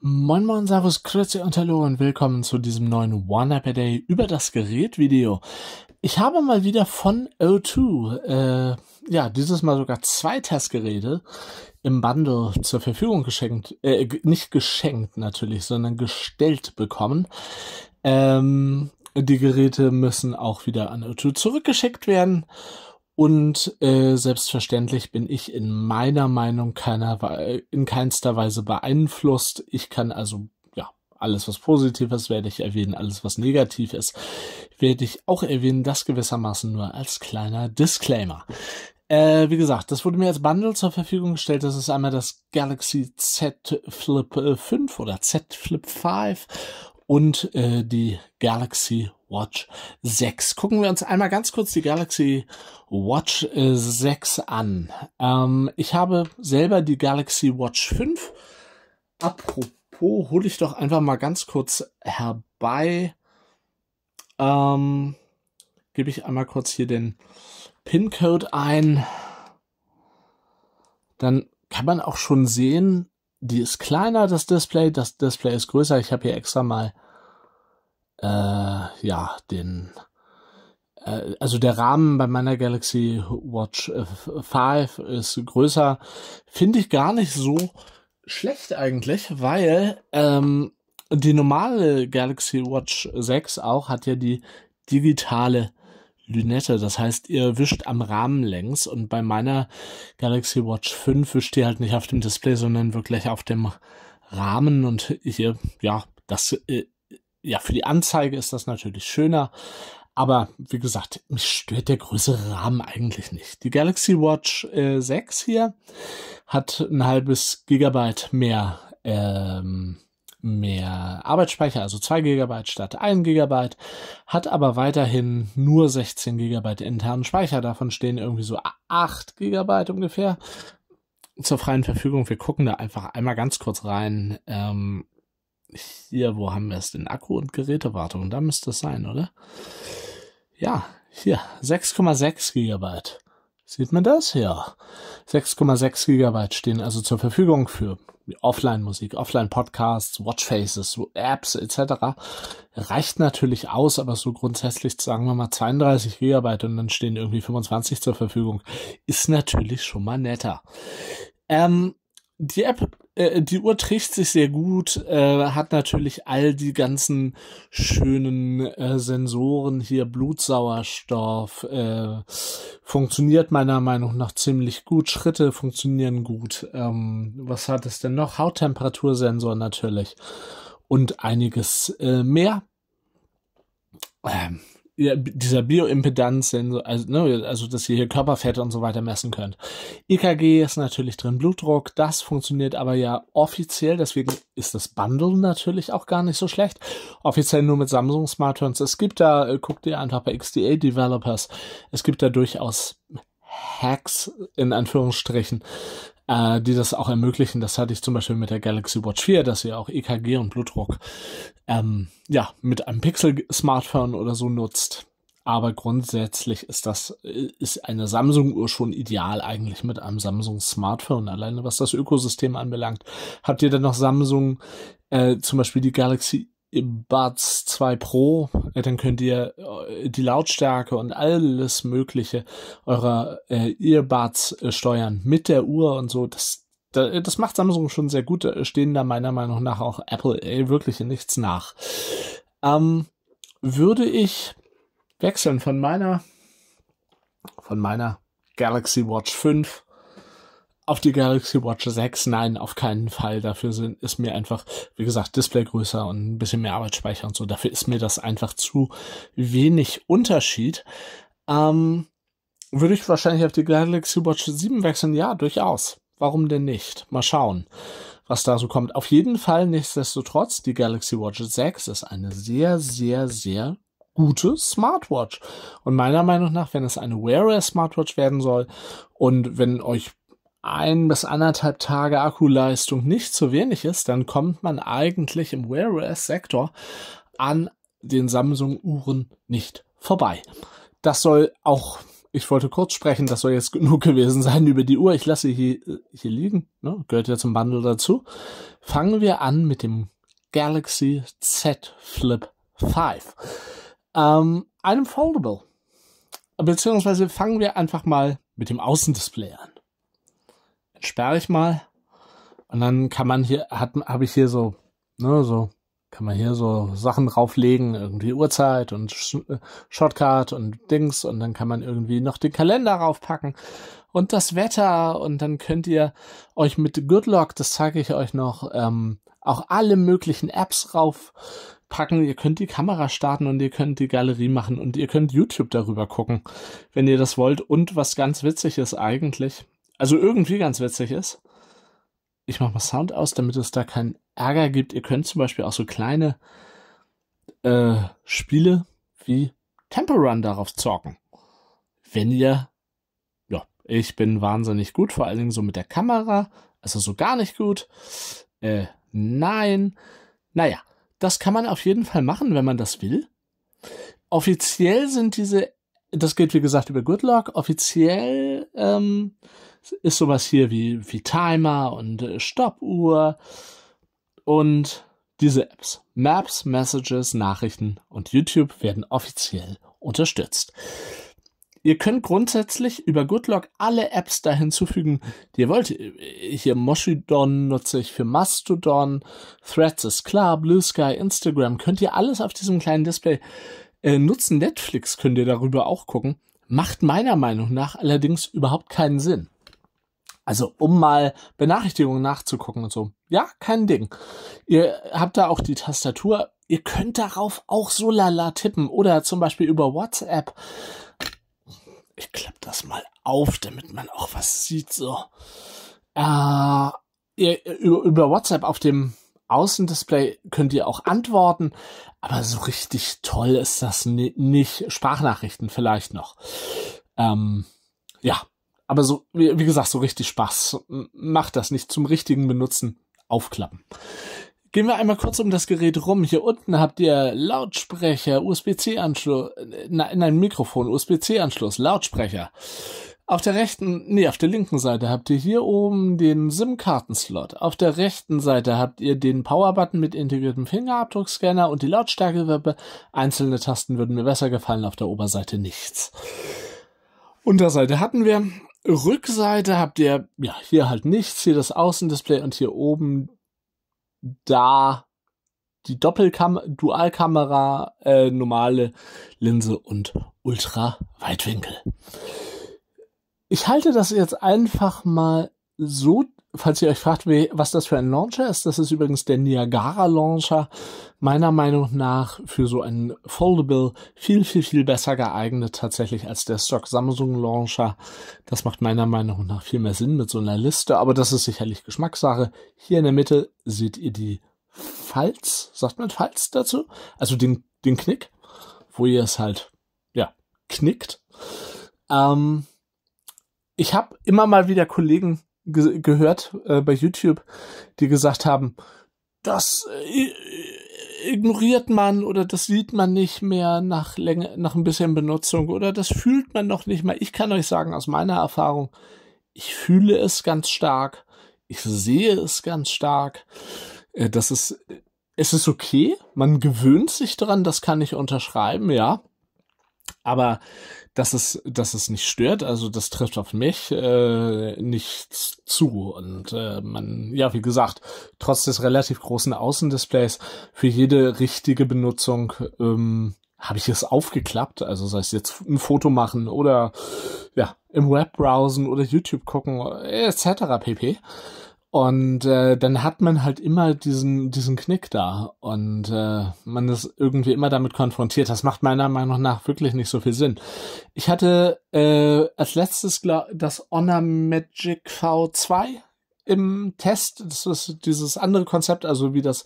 Moin Moin Servus Grüße und Hallo und Willkommen zu diesem neuen One App a Day über das Gerät Video. Ich habe mal wieder von O2, äh, ja, dieses Mal sogar zwei Testgeräte im Bundle zur Verfügung geschenkt, äh, nicht geschenkt natürlich, sondern gestellt bekommen. Ähm, die Geräte müssen auch wieder an O2 zurückgeschickt werden und äh, selbstverständlich bin ich in meiner Meinung keiner, We in keinster Weise beeinflusst. Ich kann also ja, alles, was positiv ist, werde ich erwähnen. Alles, was negativ ist, werde ich auch erwähnen. Das gewissermaßen nur als kleiner Disclaimer. Äh, wie gesagt, das wurde mir als Bundle zur Verfügung gestellt. Das ist einmal das Galaxy Z Flip 5 äh, oder Z Flip 5 und äh, die Galaxy Watch 6. Gucken wir uns einmal ganz kurz die Galaxy Watch äh, 6 an. Ähm, ich habe selber die Galaxy Watch 5. Apropos, hole ich doch einfach mal ganz kurz herbei. Ähm, Gebe ich einmal kurz hier den PIN-Code ein. Dann kann man auch schon sehen, die ist kleiner, das Display. Das Display ist größer. Ich habe hier extra mal, äh, ja, den, äh, also der Rahmen bei meiner Galaxy Watch äh, 5 ist größer. Finde ich gar nicht so schlecht eigentlich, weil ähm, die normale Galaxy Watch 6 auch hat ja die digitale Lünette. Das heißt, ihr wischt am Rahmen längs und bei meiner Galaxy Watch 5 wischt ihr halt nicht auf dem Display, sondern wirklich auf dem Rahmen und hier, ja, das, äh, ja, für die Anzeige ist das natürlich schöner. Aber wie gesagt, mich stört der größere Rahmen eigentlich nicht. Die Galaxy Watch äh, 6 hier hat ein halbes Gigabyte mehr ähm, mehr Arbeitsspeicher, also 2 GB statt 1 GB, hat aber weiterhin nur 16 GB internen Speicher. Davon stehen irgendwie so 8 GB ungefähr zur freien Verfügung. Wir gucken da einfach einmal ganz kurz rein. Ähm, hier, wo haben wir es denn? Akku und Gerätewartung, da müsste es sein, oder? Ja, hier, 6,6 Gigabyte. Sieht man das? Ja. 6,6 Gigabyte stehen also zur Verfügung für Offline-Musik, Offline-Podcasts, Watchfaces, Apps etc. reicht natürlich aus, aber so grundsätzlich sagen wir mal 32 Gigabyte und dann stehen irgendwie 25 zur Verfügung, ist natürlich schon mal netter. Ähm, die App äh, die Uhr trägt sich sehr gut, äh, hat natürlich all die ganzen schönen äh, Sensoren hier, Blutsauerstoff, äh, funktioniert meiner Meinung nach ziemlich gut, Schritte funktionieren gut. Ähm, was hat es denn noch? Hauttemperatursensor natürlich und einiges äh, mehr. Ähm, ja, dieser Bioimpedanzsensor, also, ne, also dass ihr hier Körperfette und so weiter messen könnt. EKG ist natürlich drin, Blutdruck, das funktioniert aber ja offiziell, deswegen ist das Bundle natürlich auch gar nicht so schlecht. Offiziell nur mit Samsung Smartphones. Es gibt da, äh, guckt ihr einfach bei XDA Developers, es gibt da durchaus Hacks in Anführungsstrichen, äh, die das auch ermöglichen. Das hatte ich zum Beispiel mit der Galaxy Watch 4, dass ihr auch EKG und Blutdruck ähm, ja, mit einem Pixel-Smartphone oder so nutzt. Aber grundsätzlich ist das, äh, ist eine Samsung-Uhr schon ideal eigentlich mit einem Samsung-Smartphone. Alleine was das Ökosystem anbelangt. Habt ihr denn noch Samsung, äh, zum Beispiel die Galaxy im Buds 2 Pro, äh, dann könnt ihr äh, die Lautstärke und alles Mögliche eurer äh, Earbuds äh, steuern mit der Uhr und so. Das, das macht Samsung schon sehr gut, stehen da meiner Meinung nach auch Apple ey, wirklich nichts nach. Ähm, würde ich wechseln von meiner, von meiner Galaxy Watch 5 auf die Galaxy Watch 6, nein, auf keinen Fall. Dafür sind, ist mir einfach, wie gesagt, Display größer und ein bisschen mehr Arbeitsspeicher und so. Dafür ist mir das einfach zu wenig Unterschied. Ähm, würde ich wahrscheinlich auf die Galaxy Watch 7 wechseln? Ja, durchaus. Warum denn nicht? Mal schauen, was da so kommt. Auf jeden Fall, nichtsdestotrotz, die Galaxy Watch 6 ist eine sehr, sehr, sehr gute Smartwatch. Und meiner Meinung nach, wenn es eine Wearable Smartwatch werden soll und wenn euch ein bis anderthalb Tage Akkuleistung nicht zu wenig ist, dann kommt man eigentlich im Wear-OS-Sektor an den Samsung-Uhren nicht vorbei. Das soll auch, ich wollte kurz sprechen, das soll jetzt genug gewesen sein über die Uhr. Ich lasse sie hier, hier liegen, ne? gehört ja zum Bundle dazu. Fangen wir an mit dem Galaxy Z Flip 5. Ähm, einem Foldable. Beziehungsweise fangen wir einfach mal mit dem Außendisplay an sperre ich mal. Und dann kann man hier, habe ich hier so, ne, so, kann man hier so Sachen drauflegen, irgendwie Uhrzeit und Sh äh, Shortcut und Dings und dann kann man irgendwie noch den Kalender raufpacken und das Wetter und dann könnt ihr euch mit Goodlock, das zeige ich euch noch, ähm, auch alle möglichen Apps raufpacken. Ihr könnt die Kamera starten und ihr könnt die Galerie machen und ihr könnt YouTube darüber gucken, wenn ihr das wollt. Und was ganz witzig ist eigentlich, also irgendwie ganz witzig ist. Ich mache mal Sound aus, damit es da keinen Ärger gibt. Ihr könnt zum Beispiel auch so kleine äh, Spiele wie Temple Run darauf zocken. Wenn ihr, ja, ich bin wahnsinnig gut, vor allen Dingen so mit der Kamera, also so gar nicht gut. Äh, nein. Naja, das kann man auf jeden Fall machen, wenn man das will. Offiziell sind diese das geht wie gesagt, über Goodlock. Offiziell ähm, ist sowas hier wie, wie Timer und äh, Stoppuhr und diese Apps. Maps, Messages, Nachrichten und YouTube werden offiziell unterstützt. Ihr könnt grundsätzlich über Goodlock alle Apps da hinzufügen, die ihr wollt. Hier Moshidon nutze ich für Mastodon, Threads ist klar, Blue Sky, Instagram. Könnt ihr alles auf diesem kleinen Display äh, nutzen Netflix könnt ihr darüber auch gucken, macht meiner Meinung nach allerdings überhaupt keinen Sinn. Also um mal Benachrichtigungen nachzugucken und so. Ja, kein Ding. Ihr habt da auch die Tastatur. Ihr könnt darauf auch so lala tippen oder zum Beispiel über WhatsApp. Ich klappe das mal auf, damit man auch was sieht. So. Äh, ihr, über, über WhatsApp auf dem Außendisplay könnt ihr auch antworten, aber so richtig toll ist das nicht. Sprachnachrichten vielleicht noch. Ähm, ja, aber so, wie, wie gesagt, so richtig Spaß macht das nicht. Zum richtigen Benutzen aufklappen. Gehen wir einmal kurz um das Gerät rum. Hier unten habt ihr Lautsprecher, USB-C-Anschluss, äh, nein, Mikrofon, USB-C-Anschluss, Lautsprecher. Auf der rechten, nee, auf der linken Seite habt ihr hier oben den SIM-Karten-Slot. Auf der rechten Seite habt ihr den Power-Button mit integriertem Fingerabdruckscanner und die Lautstärke. Einzelne Tasten würden mir besser gefallen, auf der Oberseite nichts. Unterseite hatten wir. Rückseite habt ihr, ja, hier halt nichts, hier das Außendisplay und hier oben da die Doppelkamera, Dualkamera, äh, normale Linse und Ultra-Weitwinkel. Ich halte das jetzt einfach mal so, falls ihr euch fragt, was das für ein Launcher ist, das ist übrigens der Niagara Launcher, meiner Meinung nach für so einen Foldable viel, viel, viel besser geeignet tatsächlich als der Stock Samsung Launcher. Das macht meiner Meinung nach viel mehr Sinn mit so einer Liste, aber das ist sicherlich Geschmackssache. Hier in der Mitte seht ihr die Falz, sagt man Falz dazu? Also den, den Knick, wo ihr es halt, ja, knickt. Ähm, ich habe immer mal wieder Kollegen ge gehört äh, bei YouTube, die gesagt haben, das äh, ignoriert man oder das sieht man nicht mehr nach Länge, nach ein bisschen Benutzung oder das fühlt man noch nicht mehr. Ich kann euch sagen, aus meiner Erfahrung, ich fühle es ganz stark. Ich sehe es ganz stark. Äh, das ist, es ist okay. Man gewöhnt sich dran. Das kann ich unterschreiben, ja. Aber dass es, dass es nicht stört. Also das trifft auf mich äh, nichts zu. Und äh, man, ja, wie gesagt, trotz des relativ großen Außendisplays für jede richtige Benutzung ähm, habe ich es aufgeklappt. Also sei es jetzt ein Foto machen oder ja, im Web browsen oder YouTube gucken etc. pp. Und äh, dann hat man halt immer diesen, diesen Knick da und äh, man ist irgendwie immer damit konfrontiert. Das macht meiner Meinung nach wirklich nicht so viel Sinn. Ich hatte äh, als letztes glaub, das Honor Magic V2 im Test. Das ist dieses andere Konzept, also wie das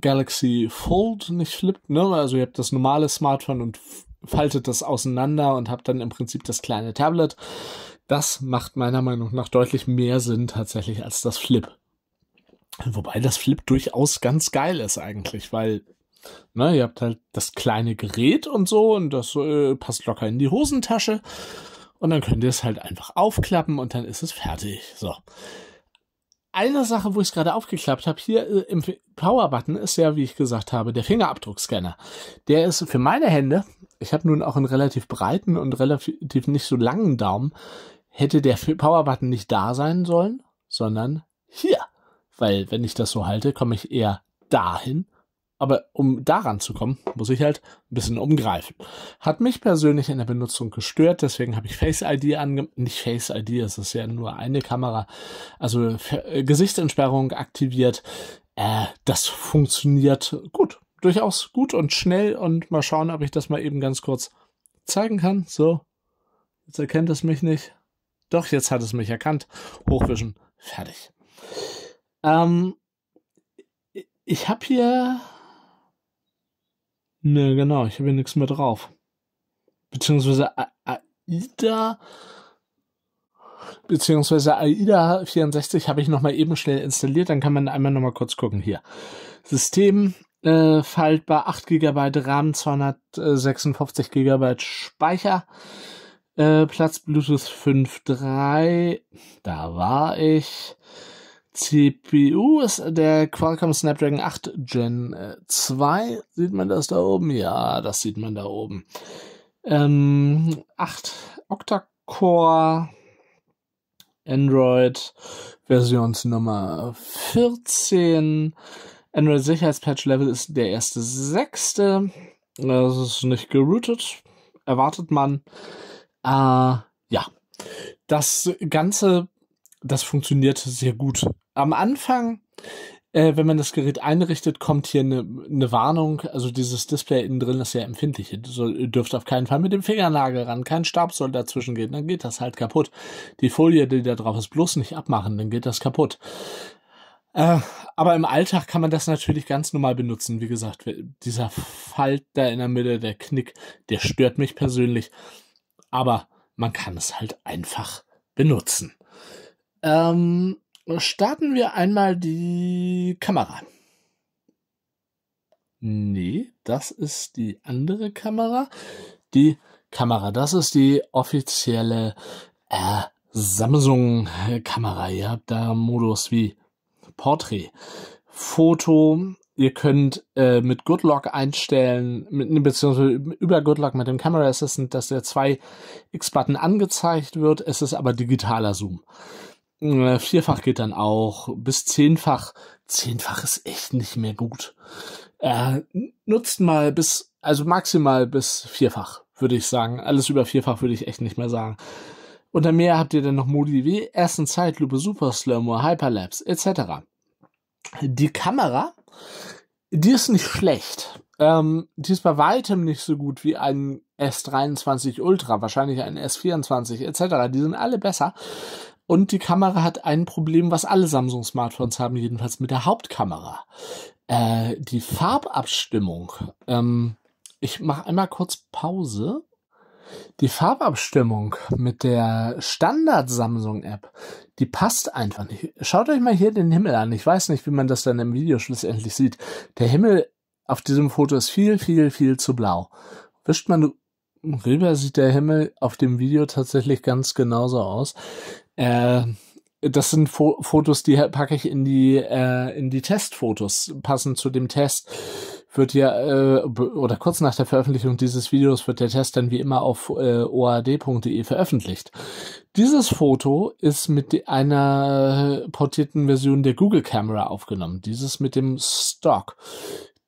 Galaxy Fold nicht flippt. Ne? Also ihr habt das normale Smartphone und faltet das auseinander und habt dann im Prinzip das kleine Tablet. Das macht meiner Meinung nach deutlich mehr Sinn tatsächlich als das Flip. Wobei das Flip durchaus ganz geil ist eigentlich, weil ne, ihr habt halt das kleine Gerät und so und das äh, passt locker in die Hosentasche und dann könnt ihr es halt einfach aufklappen und dann ist es fertig. So. Eine Sache, wo ich es gerade aufgeklappt habe, hier äh, im Power-Button ist ja, wie ich gesagt habe, der Fingerabdruckscanner. Der ist für meine Hände, ich habe nun auch einen relativ breiten und relativ nicht so langen Daumen, hätte der Power-Button nicht da sein sollen, sondern hier. Weil wenn ich das so halte, komme ich eher dahin. Aber um daran zu kommen, muss ich halt ein bisschen umgreifen. Hat mich persönlich in der Benutzung gestört, deswegen habe ich Face ID ange... Nicht Face ID, es ist ja nur eine Kamera. Also äh, Gesichtsentsperrung aktiviert. Äh, das funktioniert gut. Durchaus gut und schnell. Und mal schauen, ob ich das mal eben ganz kurz zeigen kann. So, jetzt erkennt es mich nicht. Doch, jetzt hat es mich erkannt. Hochwischen. Fertig. Ähm, ich habe hier. Ne, genau, ich habe hier nichts mehr drauf. Beziehungsweise AIDA. Beziehungsweise AIDA 64 habe ich nochmal eben schnell installiert. Dann kann man einmal nochmal kurz gucken hier. System äh, faltbar 8 GB RAM, 256 GB Speicher. Äh, Platz Bluetooth 5.3, da war ich. CPU ist der Qualcomm Snapdragon 8 Gen 2. Äh, sieht man das da oben? Ja, das sieht man da oben. Ähm, 8 Octa-Core, Android, Versionsnummer 14. Android Sicherheitspatch Level ist der erste sechste. Das ist nicht geroutet. Erwartet man. Äh, ja, das Ganze, das funktioniert sehr gut. Am Anfang, äh, wenn man das Gerät einrichtet, kommt hier eine ne Warnung. Also dieses Display innen drin ist sehr empfindlich. Ihr so, dürft auf keinen Fall mit dem Fingernagel ran. Kein Stab soll dazwischen gehen. Dann geht das halt kaputt. Die Folie, die da drauf ist, bloß nicht abmachen. Dann geht das kaputt. Äh, aber im Alltag kann man das natürlich ganz normal benutzen. Wie gesagt, dieser Falt da in der Mitte, der Knick, der stört mich persönlich aber man kann es halt einfach benutzen. Ähm, starten wir einmal die Kamera. Nee, das ist die andere Kamera. Die Kamera, das ist die offizielle äh, Samsung-Kamera. Ihr habt da Modus wie Portrait, Foto, Ihr könnt äh, mit Goodlock einstellen, mit, beziehungsweise über Goodlock mit dem Camera Assistant, dass der 2x-Button angezeigt wird. Es ist aber digitaler Zoom. Äh, vierfach geht dann auch, bis zehnfach. Zehnfach ist echt nicht mehr gut. Äh, nutzt mal bis, also maximal bis vierfach, würde ich sagen. Alles über vierfach würde ich echt nicht mehr sagen. Unter mehr habt ihr dann noch Modi wie Ersten Zeitlupe, Super Slow-Mo, Hyperlapse etc. Die Kamera die ist nicht schlecht. Ähm, die ist bei weitem nicht so gut wie ein S23 Ultra, wahrscheinlich ein S24 etc. Die sind alle besser. Und die Kamera hat ein Problem, was alle Samsung-Smartphones haben, jedenfalls mit der Hauptkamera. Äh, die Farbabstimmung. Ähm, ich mache einmal kurz Pause. Die Farbabstimmung mit der Standard Samsung App die passt einfach nicht. Schaut euch mal hier den Himmel an. Ich weiß nicht, wie man das dann im Video schlussendlich sieht. Der Himmel auf diesem Foto ist viel, viel, viel zu blau. Wischt man rüber, sieht der Himmel auf dem Video tatsächlich ganz genauso aus. Äh, das sind Fo Fotos, die packe ich in die, äh, in die Testfotos, passend zu dem Test wird ja, äh, oder kurz nach der Veröffentlichung dieses Videos wird der Test dann wie immer auf äh, oad.de veröffentlicht. Dieses Foto ist mit einer portierten Version der Google Camera aufgenommen. Dieses mit dem Stock.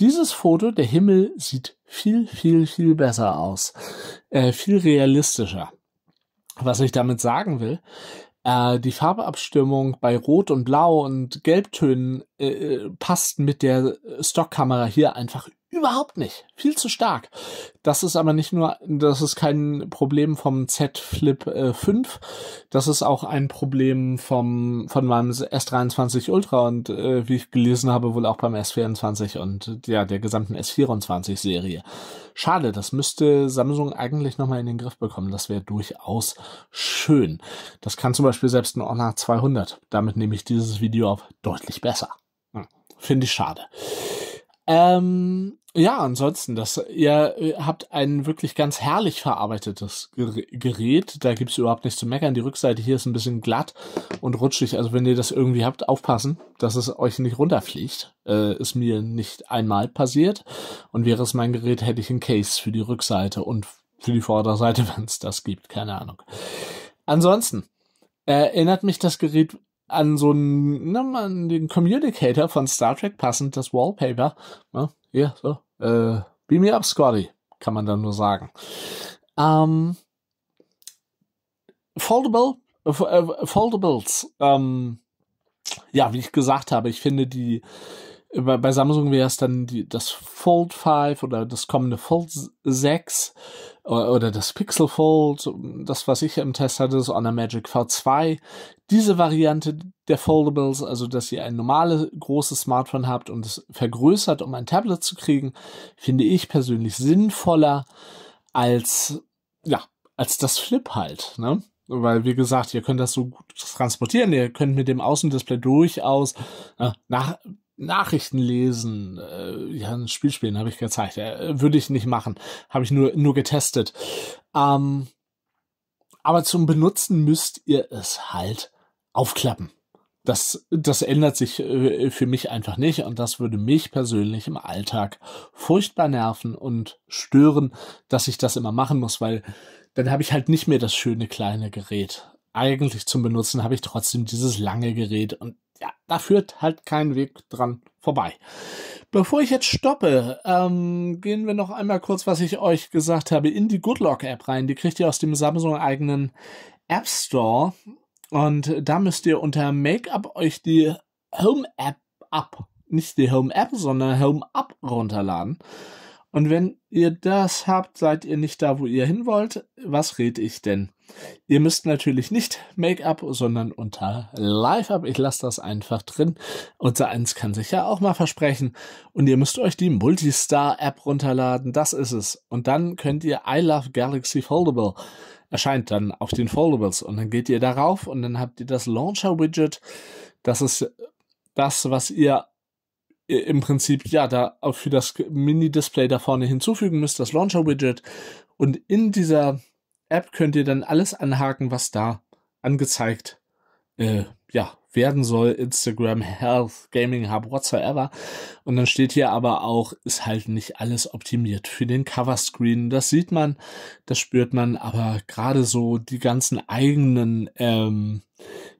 Dieses Foto, der Himmel sieht viel, viel, viel besser aus. Äh, viel realistischer. Was ich damit sagen will, äh, die Farbeabstimmung bei Rot und Blau und Gelbtönen äh, äh passt mit der Stockkamera hier einfach Überhaupt nicht. Viel zu stark. Das ist aber nicht nur, das ist kein Problem vom Z Flip äh, 5. Das ist auch ein Problem vom, von meinem S23 Ultra und äh, wie ich gelesen habe, wohl auch beim S24 und ja, der gesamten S24 Serie. Schade, das müsste Samsung eigentlich nochmal in den Griff bekommen. Das wäre durchaus schön. Das kann zum Beispiel selbst ein Honor 200. Damit nehme ich dieses Video auf deutlich besser. Hm. Finde ich schade. Ähm, ja, ansonsten, das, ihr habt ein wirklich ganz herrlich verarbeitetes Gerät. Da gibt's überhaupt nichts zu meckern. Die Rückseite hier ist ein bisschen glatt und rutschig. Also wenn ihr das irgendwie habt, aufpassen, dass es euch nicht runterfliegt. Äh, ist mir nicht einmal passiert. Und wäre es mein Gerät, hätte ich ein Case für die Rückseite und für die Vorderseite, wenn es das gibt. Keine Ahnung. Ansonsten, äh, erinnert mich das Gerät an so einen, ne, an den Communicator von Star Trek passend, das Wallpaper. Ja, Hier, so. Äh, beam me up, Scotty, kann man dann nur sagen. Ähm, foldable, äh, Foldables. Ähm, ja, wie ich gesagt habe, ich finde die bei Samsung wäre es dann die, das Fold 5 oder das kommende Fold 6 oder, oder das Pixel Fold, das, was ich im Test hatte, das Honor Magic V2. Diese Variante der Foldables, also dass ihr ein normales großes Smartphone habt und es vergrößert, um ein Tablet zu kriegen, finde ich persönlich sinnvoller als, ja, als das Flip halt, ne? weil wie gesagt, ihr könnt das so gut transportieren, ihr könnt mit dem Außendisplay durchaus äh, nach Nachrichten lesen, äh, ja, ein Spiel spielen habe ich gezeigt. Äh, würde ich nicht machen. Habe ich nur, nur getestet. Ähm, aber zum Benutzen müsst ihr es halt aufklappen. Das, das ändert sich äh, für mich einfach nicht und das würde mich persönlich im Alltag furchtbar nerven und stören, dass ich das immer machen muss, weil dann habe ich halt nicht mehr das schöne kleine Gerät. Eigentlich zum Benutzen habe ich trotzdem dieses lange Gerät und ja, da führt halt kein Weg dran vorbei. Bevor ich jetzt stoppe, ähm, gehen wir noch einmal kurz, was ich euch gesagt habe, in die Goodlock App rein. Die kriegt ihr aus dem Samsung eigenen App Store. Und da müsst ihr unter Make-up euch die Home App ab, nicht die Home App, sondern Home Up runterladen. Und wenn ihr das habt, seid ihr nicht da, wo ihr hin wollt. Was rede ich denn? Ihr müsst natürlich nicht Make-up, sondern unter Live-Up. Ich lasse das einfach drin. Unser eins kann sich ja auch mal versprechen. Und ihr müsst euch die Multistar-App runterladen. Das ist es. Und dann könnt ihr I Love Galaxy Foldable erscheint dann auf den Foldables. Und dann geht ihr darauf und dann habt ihr das Launcher-Widget. Das ist das, was ihr äh, im Prinzip ja da für das Mini-Display da vorne hinzufügen müsst, das Launcher-Widget. Und in dieser App könnt ihr dann alles anhaken, was da angezeigt äh, ja, werden soll, Instagram, Health, Gaming Hub, whatsoever. Und dann steht hier aber auch, ist halt nicht alles optimiert für den Coverscreen. Das sieht man, das spürt man, aber gerade so die ganzen eigenen, ähm,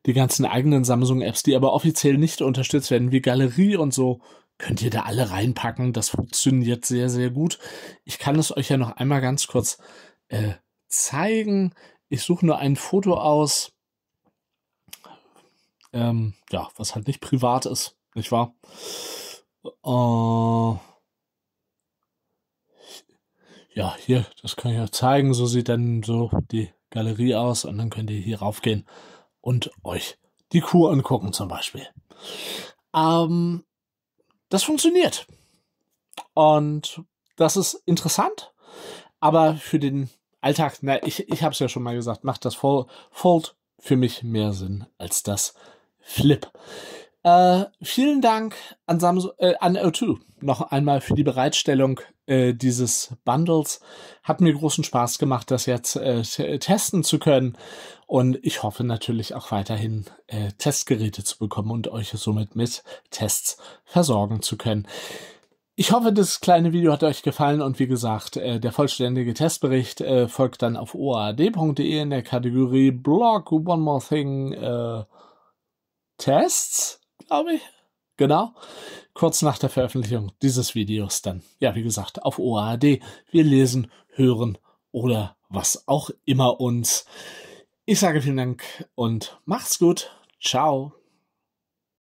die ganzen eigenen Samsung-Apps, die aber offiziell nicht unterstützt werden, wie Galerie und so, könnt ihr da alle reinpacken. Das funktioniert sehr, sehr gut. Ich kann es euch ja noch einmal ganz kurz äh, zeigen. Ich suche nur ein Foto aus ähm, ja, was halt nicht privat ist, nicht wahr? Äh, ja, hier, das kann ich euch zeigen. So sieht dann so die Galerie aus und dann könnt ihr hier raufgehen und euch die Kuh angucken zum Beispiel. Ähm, das funktioniert. Und das ist interessant, aber für den Alltag, na, ich, ich habe es ja schon mal gesagt, macht das Fold für mich mehr Sinn als das, Flip. Äh, vielen Dank an, Samsung, äh, an O2 noch einmal für die Bereitstellung äh, dieses Bundles. Hat mir großen Spaß gemacht, das jetzt äh, testen zu können. Und ich hoffe natürlich auch weiterhin äh, Testgeräte zu bekommen und euch somit mit Tests versorgen zu können. Ich hoffe, das kleine Video hat euch gefallen und wie gesagt, äh, der vollständige Testbericht äh, folgt dann auf oad.de in der Kategorie Blog One More Thing. Äh, Tests, glaube ich. Genau. Kurz nach der Veröffentlichung dieses Videos dann, ja, wie gesagt, auf OAD. Wir lesen, hören oder was auch immer uns. Ich sage vielen Dank und macht's gut. Ciao.